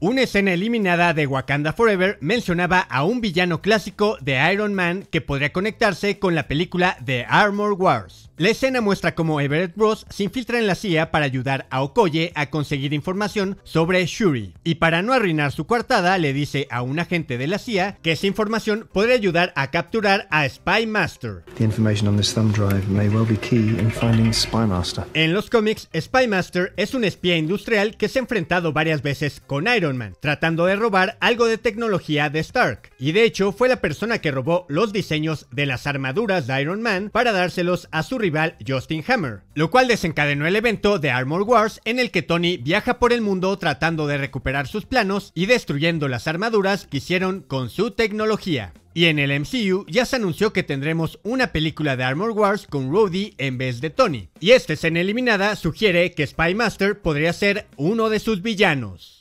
Una escena eliminada de Wakanda Forever mencionaba a un villano clásico de Iron Man que podría conectarse con la película The Armor Wars. La escena muestra cómo Everett Ross se infiltra en la CIA para ayudar a Okoye a conseguir información sobre Shuri, y para no arruinar su coartada le dice a un agente de la CIA que esa información podría ayudar a capturar a Spy Master. En los cómics, Spymaster es un espía industrial que se ha enfrentado varias veces con Iron tratando de robar algo de tecnología de Stark, y de hecho fue la persona que robó los diseños de las armaduras de Iron Man para dárselos a su rival Justin Hammer, lo cual desencadenó el evento de Armor Wars en el que Tony viaja por el mundo tratando de recuperar sus planos y destruyendo las armaduras que hicieron con su tecnología. Y en el MCU ya se anunció que tendremos una película de Armor Wars con Rhodey en vez de Tony. Y esta escena eliminada sugiere que Spy Master podría ser uno de sus villanos.